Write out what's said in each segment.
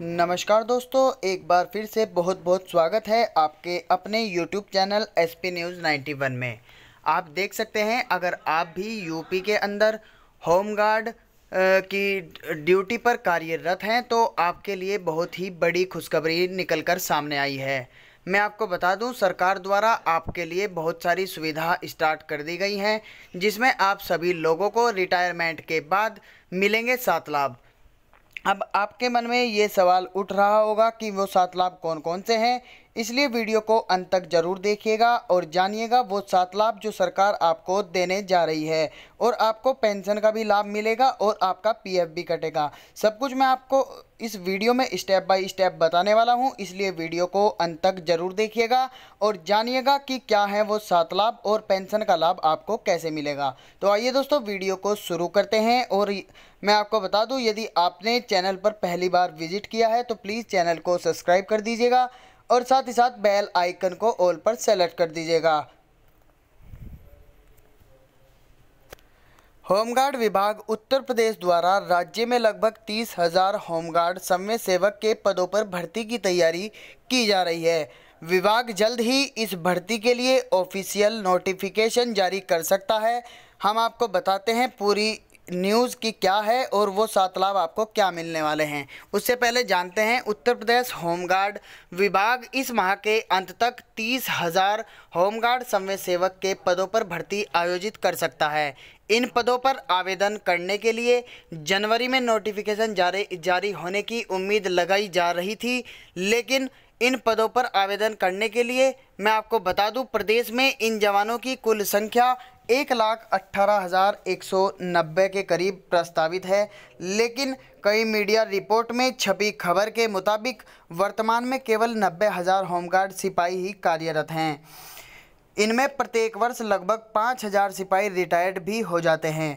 नमस्कार दोस्तों एक बार फिर से बहुत बहुत स्वागत है आपके अपने YouTube channel S P news one में आप देख सकते हैं अगर आप भी यूपी के अंदर होम गार्ड की ड्यूटी पर कार्यरत हैं तो आपके लिए बहुत ही बड़ी खुशखबरी निकलकर सामने आई है मैं आपको बता दूं सरकार द्वारा आपके लिए बहुत सारी सुविधा स्टार्ट कर दी गई हैं जिसमें आप सभी लोगों को रिटायरमेंट के बाद मिलेंगे सात लाभ अब आपके मन में ये सवाल उठ रहा होगा कि वो सात लाभ कौन कौन से हैं इसलिए वीडियो को अंत तक जरूर देखिएगा और जानिएगा वो सात लाभ जो सरकार आपको देने जा रही है और आपको पेंशन का भी लाभ मिलेगा और आपका पीएफ भी कटेगा सब कुछ मैं आपको इस वीडियो में स्टेप बाय स्टेप बताने वाला हूं इसलिए वीडियो को अंत तक जरूर देखिएगा और जानिएगा कि क्या है वो सात लाभ और पेंशन का लाभ आपको कैसे मिलेगा तो आइए दोस्तों वीडियो को शुरू करते हैं और मैं आपको बता दूं यदि आपने चैनल पर पहली बार विजिट किया है तो प्लीज़ चैनल को सब्सक्राइब कर दीजिएगा और साथ ही साथ बेल आइकन को ऑल पर सेलेक्ट कर दीजिएगा होमगार्ड विभाग उत्तर प्रदेश द्वारा राज्य में लगभग तीस हजार होमगार्ड समय सेवक के पदों पर भर्ती की तैयारी की जा रही है विभाग जल्द ही इस भर्ती के लिए ऑफिशियल नोटिफिकेशन जारी कर सकता है हम आपको बताते हैं पूरी न्यूज़ की क्या है और वो सात लाभ आपको क्या मिलने वाले हैं उससे पहले जानते हैं उत्तर प्रदेश होमगार्ड विभाग इस माह के अंत तक तीस हज़ार होमगार्ड समय सेवक के पदों पर भर्ती आयोजित कर सकता है इन पदों पर आवेदन करने के लिए जनवरी में नोटिफिकेशन जारी जारी होने की उम्मीद लगाई जा रही थी लेकिन इन पदों पर आवेदन करने के लिए मैं आपको बता दूं प्रदेश में इन जवानों की कुल संख्या एक लाख अट्ठारह हज़ार एक सौ नब्बे के करीब प्रस्तावित है लेकिन कई मीडिया रिपोर्ट में छपी खबर के मुताबिक वर्तमान में केवल नब्बे हज़ार होमगार्ड सिपाही ही कार्यरत हैं इनमें प्रत्येक वर्ष लगभग पाँच हज़ार सिपाही रिटायर्ड भी हो जाते हैं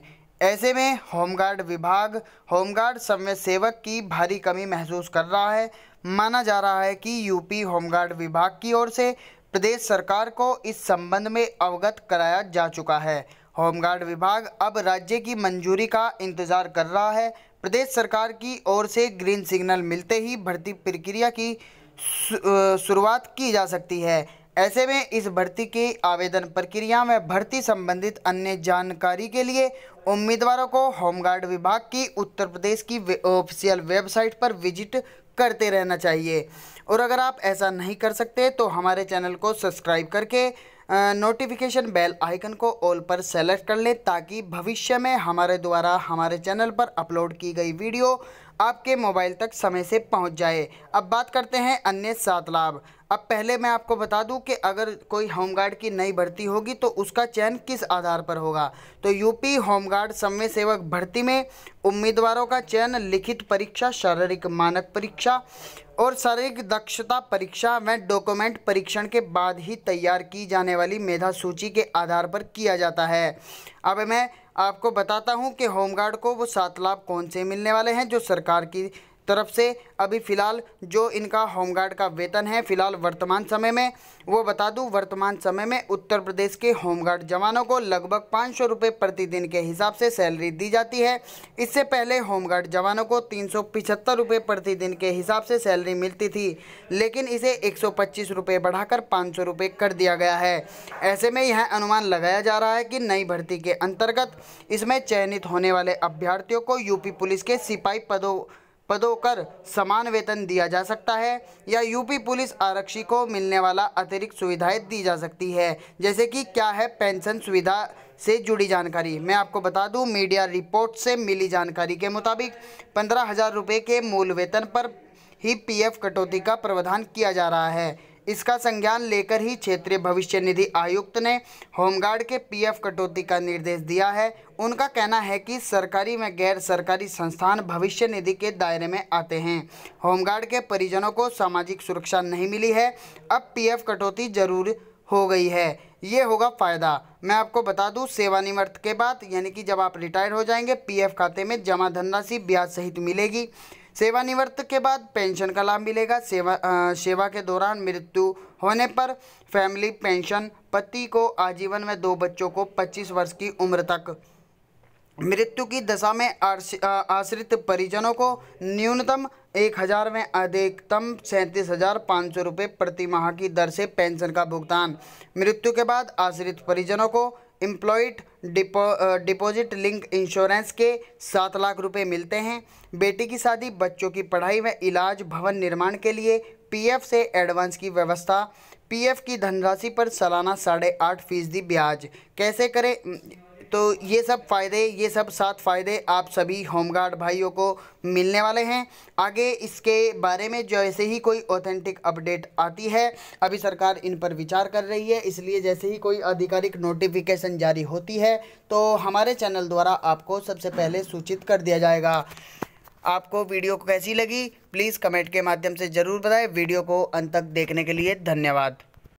ऐसे में होमगार्ड विभाग होमगार्ड समय सेवक की भारी कमी महसूस कर रहा है माना जा रहा है कि यूपी होमगार्ड विभाग की ओर से प्रदेश सरकार को इस संबंध में अवगत कराया जा चुका है होमगार्ड विभाग अब राज्य की मंजूरी का इंतजार कर रहा है प्रदेश सरकार की ओर से ग्रीन सिग्नल मिलते ही भर्ती प्रक्रिया की शुरुआत की जा सकती है ऐसे में इस भर्ती की आवेदन प्रक्रिया में भर्ती संबंधित अन्य जानकारी के लिए उम्मीदवारों को होमगार्ड विभाग की उत्तर प्रदेश की वे, ऑफिशियल वेबसाइट पर विजिट करते रहना चाहिए और अगर आप ऐसा नहीं कर सकते तो हमारे चैनल को सब्सक्राइब करके नोटिफिकेशन बेल आइकन को ऑल पर सेलेक्ट कर लें ताकि भविष्य में हमारे द्वारा हमारे चैनल पर अपलोड की गई वीडियो आपके मोबाइल तक समय से पहुंच जाए अब बात करते हैं अन्य सात लाभ अब पहले मैं आपको बता दूं कि अगर कोई होमगार्ड की नई भर्ती होगी तो उसका चयन किस आधार पर होगा तो यूपी होमगार्ड समय सेवक भर्ती में उम्मीदवारों का चयन लिखित परीक्षा शारीरिक मानक परीक्षा और शारीरिक दक्षता परीक्षा व डॉक्यूमेंट परीक्षण के बाद ही तैयार की जाने वाली मेधा सूची के आधार पर किया जाता है अब मैं आपको बताता हूँ कि होमगार्ड को वो सात लाभ कौन से मिलने वाले हैं जो सरकार की तरफ से अभी फ़िलहाल जो इनका होमगार्ड का वेतन है फ़िलहाल वर्तमान समय में वो बता दूं वर्तमान समय में उत्तर प्रदेश के होमगार्ड जवानों को लगभग पाँच सौ रुपये प्रतिदिन के हिसाब से सैलरी दी जाती है इससे पहले होमगार्ड जवानों को तीन सौ पिछहत्तर रुपये प्रतिदिन के हिसाब से सैलरी मिलती थी लेकिन इसे एक सौ पच्चीस रुपये बढ़ाकर पाँच सौ रुपये कर दिया गया है ऐसे में यह अनुमान लगाया जा रहा है कि नई भर्ती के अंतर्गत इसमें चयनित होने वाले अभ्यर्थियों को यूपी पुलिस के सिपाही पदों पदों कर समान वेतन दिया जा सकता है या यूपी पुलिस आरक्षी को मिलने वाला अतिरिक्त सुविधाएं दी जा सकती है जैसे कि क्या है पेंशन सुविधा से जुड़ी जानकारी मैं आपको बता दूं मीडिया रिपोर्ट से मिली जानकारी के मुताबिक पंद्रह हज़ार रुपये के मूल वेतन पर ही पीएफ कटौती का प्रावधान किया जा रहा है इसका संज्ञान लेकर ही क्षेत्रीय भविष्य निधि आयुक्त ने होमगार्ड के पीएफ कटौती का निर्देश दिया है उनका कहना है कि सरकारी में गैर सरकारी संस्थान भविष्य निधि के दायरे में आते हैं होमगार्ड के परिजनों को सामाजिक सुरक्षा नहीं मिली है अब पी कटौती जरूर हो गई है ये होगा फ़ायदा मैं आपको बता दूं सेवानिवृत्त के बाद यानी कि जब आप रिटायर हो जाएंगे पीएफ खाते में जमा धनराशि ब्याज सहित मिलेगी सेवानिवृत्त के बाद पेंशन का लाभ मिलेगा सेवा आ, सेवा के दौरान मृत्यु होने पर फैमिली पेंशन पति को आजीवन में दो बच्चों को 25 वर्ष की उम्र तक मृत्यु की दशा में आश्रित परिजनों को न्यूनतम एक हज़ार में अधिकतम सैंतीस हज़ार पाँच सौ रुपये प्रति माह की दर से पेंशन का भुगतान मृत्यु के बाद आश्रित परिजनों को एम्प्लॉयड डिपो डिपॉजिट लिंक इंश्योरेंस के सात लाख रुपए मिलते हैं बेटी की शादी बच्चों की पढ़ाई व इलाज भवन निर्माण के लिए पीएफ से एडवांस की व्यवस्था पीएफ की धनराशि पर सालाना साढ़े आठ फीसदी ब्याज कैसे करें तो ये सब फ़ायदे ये सब सात फ़ायदे आप सभी होमगार्ड भाइयों को मिलने वाले हैं आगे इसके बारे में जैसे ही कोई ऑथेंटिक अपडेट आती है अभी सरकार इन पर विचार कर रही है इसलिए जैसे ही कोई आधिकारिक नोटिफिकेशन जारी होती है तो हमारे चैनल द्वारा आपको सबसे पहले सूचित कर दिया जाएगा आपको वीडियो कैसी लगी प्लीज़ कमेंट के माध्यम से ज़रूर बताएं वीडियो को अंत तक देखने के लिए धन्यवाद